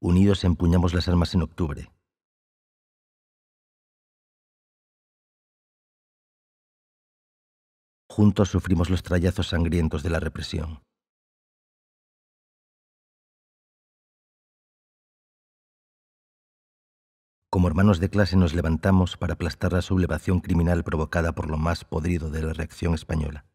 Unidos empuñamos las armas en octubre. Juntos sufrimos los trayazos sangrientos de la represión. Como hermanos de clase nos levantamos para aplastar la sublevación criminal provocada por lo más podrido de la reacción española.